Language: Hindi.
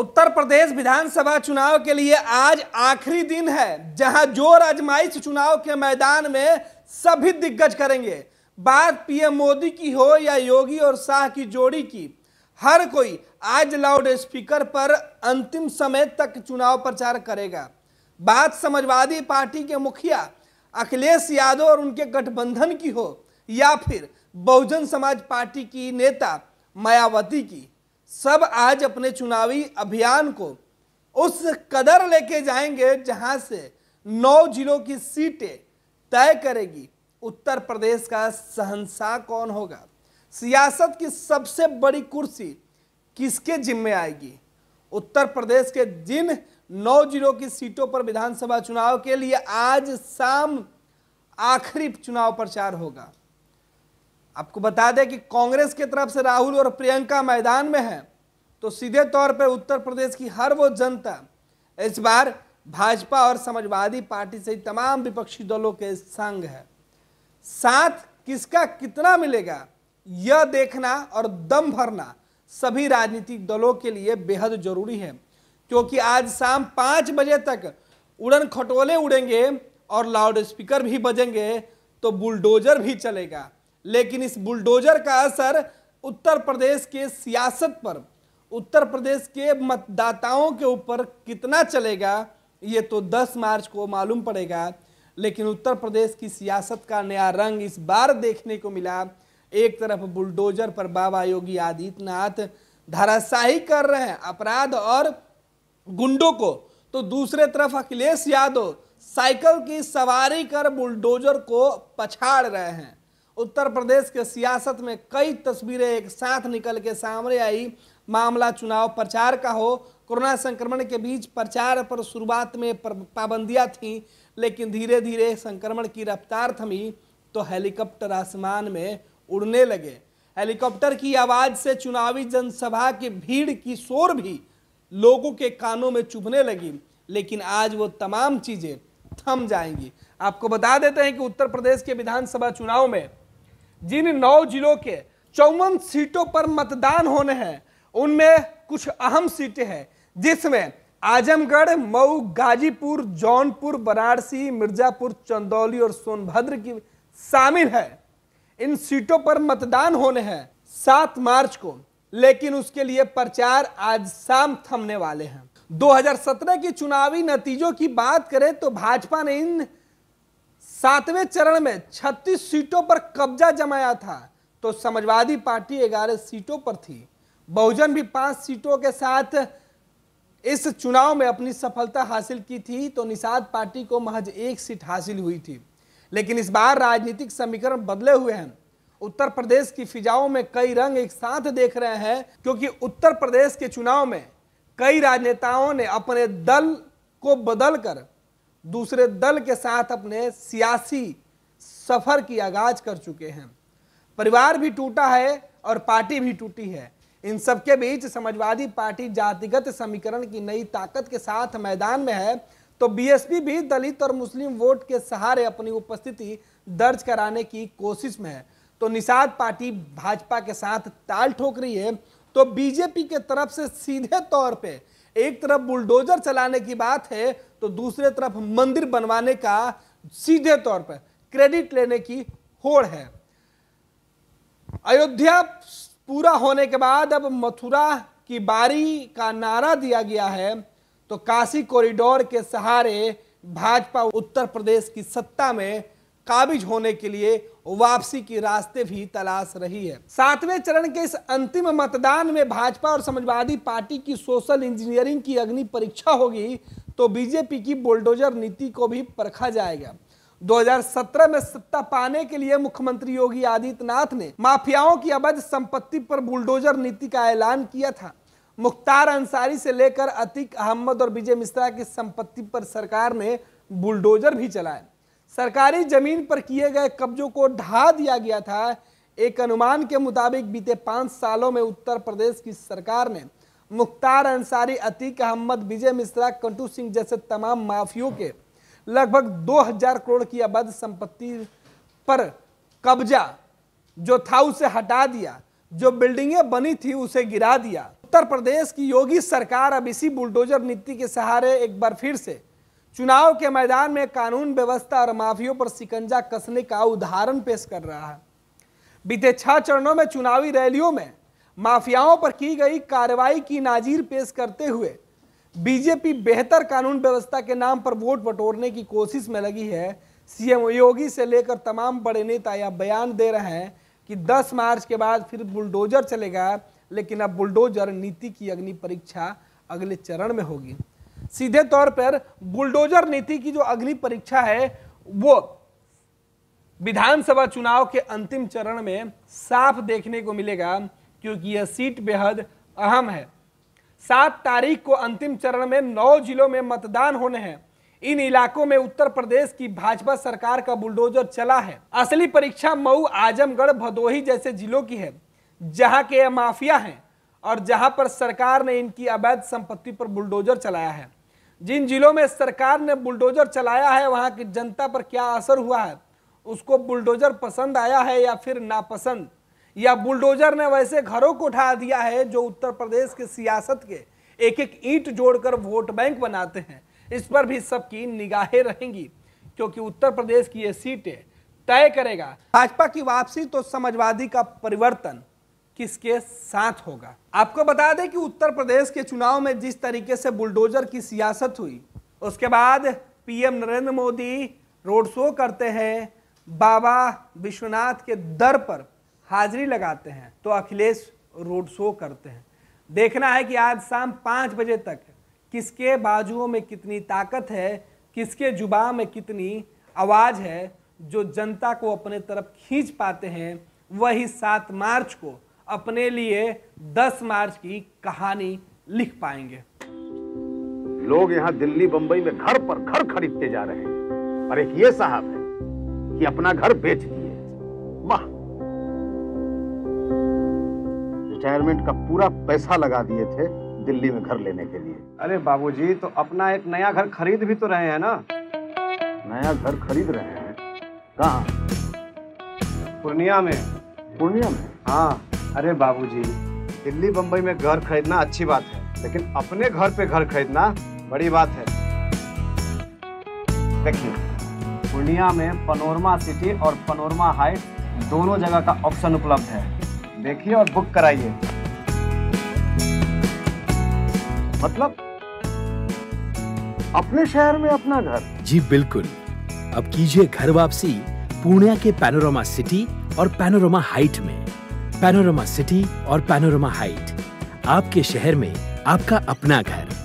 उत्तर प्रदेश विधानसभा चुनाव के लिए आज आखिरी दिन है जहां जोर आजमाइश चुनाव के मैदान में सभी दिग्गज करेंगे बात पीएम मोदी की हो या योगी और शाह की जोड़ी की हर कोई आज लाउड स्पीकर पर अंतिम समय तक चुनाव प्रचार करेगा बात समाजवादी पार्टी के मुखिया अखिलेश यादव और उनके गठबंधन की हो या फिर बहुजन समाज पार्टी की नेता मायावती की सब आज अपने चुनावी अभियान को उस कदर लेके जाएंगे जहां से नौ जिलों की सीटें तय करेगी उत्तर प्रदेश का सहनसा कौन होगा सियासत की सबसे बड़ी कुर्सी किसके जिम्मे आएगी उत्तर प्रदेश के जिन नौ जिलों की सीटों पर विधानसभा चुनाव के लिए आज शाम आखिरी चुनाव प्रचार होगा आपको बता दें कि कांग्रेस की तरफ से राहुल और प्रियंका मैदान में हैं तो सीधे तौर पर उत्तर प्रदेश की हर वो जनता इस बार भाजपा और समाजवादी पार्टी सहित तमाम विपक्षी दलों के संग है साथ किसका कितना मिलेगा यह देखना और दम भरना सभी राजनीतिक दलों के लिए बेहद जरूरी है क्योंकि आज शाम पाँच बजे तक उड़न खटोले उड़ेंगे और लाउड स्पीकर भी बजेंगे तो बुलडोजर भी चलेगा लेकिन इस बुलडोजर का असर उत्तर प्रदेश के सियासत पर उत्तर प्रदेश के मतदाताओं के ऊपर कितना चलेगा ये तो 10 मार्च को मालूम पड़ेगा लेकिन उत्तर प्रदेश की सियासत का नया रंग इस बार देखने को मिला एक तरफ बुलडोजर पर बाबा योगी आदित्यनाथ धाराशाही कर रहे हैं अपराध और गुंडों को तो दूसरे तरफ अखिलेश यादव साइकिल की सवारी कर बुलडोजर को पछाड़ रहे हैं उत्तर प्रदेश के सियासत में कई तस्वीरें एक साथ निकल के सामने आई मामला चुनाव प्रचार का हो कोरोना संक्रमण के बीच प्रचार पर शुरुआत में पाबंदियां थीं लेकिन धीरे धीरे संक्रमण की रफ्तार थमी तो हेलीकॉप्टर आसमान में उड़ने लगे हेलीकॉप्टर की आवाज़ से चुनावी जनसभा की भीड़ की शोर भी लोगों के कानों में चुभने लगी लेकिन आज वो तमाम चीज़ें थम जाएंगी आपको बता देते हैं कि उत्तर प्रदेश के विधानसभा चुनाव में जिन नौ जिलों के चौवन सीटों पर मतदान होने हैं उनमें कुछ अहम सीटें हैं जिसमें आजमगढ़ मऊ गाजीपुर जौनपुर वाराणसी मिर्जापुर चंदौली और सोनभद्र की शामिल है इन सीटों पर मतदान होने हैं सात मार्च को लेकिन उसके लिए प्रचार आज शाम थमने वाले हैं 2017 के चुनावी नतीजों की बात करें तो भाजपा ने इन सातवें चरण में 36 सीटों पर कब्जा जमाया था तो समाजवादी पार्टी 11 सीटों पर थी बहुजन भी पांच सीटों के साथ इस चुनाव में अपनी सफलता हासिल की थी तो निषाद पार्टी को महज एक सीट हासिल हुई थी लेकिन इस बार राजनीतिक समीकरण बदले हुए हैं उत्तर प्रदेश की फिजाओं में कई रंग एक साथ देख रहे हैं क्योंकि उत्तर प्रदेश के चुनाव में कई राजनेताओं ने अपने दल को बदलकर दूसरे दल के साथ अपने सियासी सफर की आगाज कर चुके हैं परिवार भी टूटा है और पार्टी भी टूटी है इन सबके बीच समाजवादी पार्टी जातिगत समीकरण की नई ताकत के साथ मैदान में है तो बीएसपी भी दलित और मुस्लिम वोट के सहारे अपनी उपस्थिति दर्ज कराने की कोशिश में है तो निषाद पार्टी भाजपा के साथ ताल ठोक रही है तो बीजेपी के तरफ से सीधे तौर पे एक तरफ बुलडोजर चलाने की बात है तो दूसरे तरफ मंदिर बनवाने का सीधे तौर पर क्रेडिट लेने की होड़ है अयोध्या पूरा होने के बाद अब मथुरा की बारी का नारा दिया गया है तो काशी कॉरिडोर के सहारे भाजपा उत्तर प्रदेश की सत्ता में काबिज होने के लिए वापसी की रास्ते भी तलाश रही है सातवें चरण के इस अंतिम मतदान में भाजपा और समाजवादी पार्टी की सोशल इंजीनियरिंग की अग्नि परीक्षा होगी तो बीजेपी की बुलडोजर नीति को भी परखा जाएगा 2017 में सत्ता पाने के लिए मुख्यमंत्री योगी आदित्यनाथ ने माफियाओं की अवैध संपत्ति पर बुलडोजर नीति का ऐलान किया था मुख्तार अंसारी से लेकर अतिक अहमद और विजय मिश्रा की संपत्ति पर सरकार ने बुलडोजर भी चलाए सरकारी जमीन पर किए गए कब्जों को ढा दिया गया था एक अनुमान के मुताबिक बीते पांच सालों में उत्तर प्रदेश की सरकार ने मुख्तार अंसारी अतीक अहमद विजय मिश्रा कंटू सिंह जैसे तमाम माफियों के लगभग 2000 करोड़ की अवैध संपत्ति पर कब्जा जो था उसे हटा दिया जो बिल्डिंगें बनी थी उसे गिरा दिया उत्तर प्रदेश की योगी सरकार अब इसी बुलडोजर नीति के सहारे एक बार फिर से चुनाव के मैदान में कानून व्यवस्था और माफियों पर सिकंजा कसने का उदाहरण पेश कर रहा है बीते छह चरणों में चुनावी रैलियों में माफियाओं पर की गई कार्रवाई की नाजीर पेश करते हुए बीजेपी बेहतर कानून व्यवस्था के नाम पर वोट बटोरने की कोशिश में लगी है सीएम योगी से लेकर तमाम बड़े नेता यह बयान दे रहे हैं कि 10 मार्च के बाद फिर बुलडोजर चलेगा लेकिन अब बुलडोजर नीति की अग्नि परीक्षा अगले चरण में होगी सीधे तौर पर बुलडोजर नीति की जो अग्नि परीक्षा है वो विधानसभा चुनाव के अंतिम चरण में साफ देखने को मिलेगा क्योंकि यह सीट बेहद अहम है सात तारीख को अंतिम चरण में नौ जिलों में मतदान होने हैं इन इलाकों में उत्तर प्रदेश की भाजपा सरकार का बुलडोजर चला है असली परीक्षा मऊ आजमगढ़ भदोही जैसे जिलों की है जहां के माफिया हैं और जहां पर सरकार ने इनकी अवैध संपत्ति पर बुलडोजर चलाया है जिन जिलों में सरकार ने बुलडोजर चलाया है वहां की जनता पर क्या असर हुआ है उसको बुलडोजर पसंद आया है या फिर नापसंद या बुलडोजर ने वैसे घरों को उठा दिया है जो उत्तर प्रदेश के सियासत के एक एक ईट जोड़कर वोट बैंक बनाते हैं इस पर भी सबकी निगाहें रहेंगी क्योंकि उत्तर प्रदेश की ये सीटें तय करेगा भाजपा की वापसी तो समाजवादी का परिवर्तन किसके साथ होगा आपको बता दें कि उत्तर प्रदेश के चुनाव में जिस तरीके से बुलडोजर की सियासत हुई उसके बाद PM Narendra Modi road show करते हैं बाबा विश्वनाथ के दर पर हाजिरी लगाते हैं तो अखिलेश रोड शो करते हैं देखना है कि आज शाम पाँच बजे तक किसके बाजुओं में कितनी ताकत है किसके जुबा में कितनी आवाज़ है जो जनता को अपने तरफ खींच पाते हैं वही सात मार्च को अपने लिए दस मार्च की कहानी लिख पाएंगे लोग यहाँ दिल्ली बंबई में घर पर घर खरीदते जा रहे हैं और एक ये साहब है कि अपना घर बेच दिया रिटायरमेंट का पूरा पैसा लगा दिए थे दिल्ली में घर लेने के लिए अरे बाबूजी तो अपना एक नया घर खरीद भी तो रहे हैं ना नया घर खरीद रहे हैं कहा पूर्णिया में पूर्णिया में हाँ अरे बाबूजी दिल्ली बम्बई में घर खरीदना अच्छी बात है लेकिन अपने घर पे घर खरीदना बड़ी बात है देखिए पूर्णिया में पनोरमा सिटी और पनोरमा हाइट दोनों जगह का ऑप्शन उपलब्ध है देखिए और बुक कराइए मतलब अपने शहर में अपना घर जी बिल्कुल अब कीजिए घर वापसी पूर्णिया के पैनोरमा सिटी और पैनोरमा हाइट में पैनोरमा सिटी और पैनोरमा हाइट आपके शहर में आपका अपना घर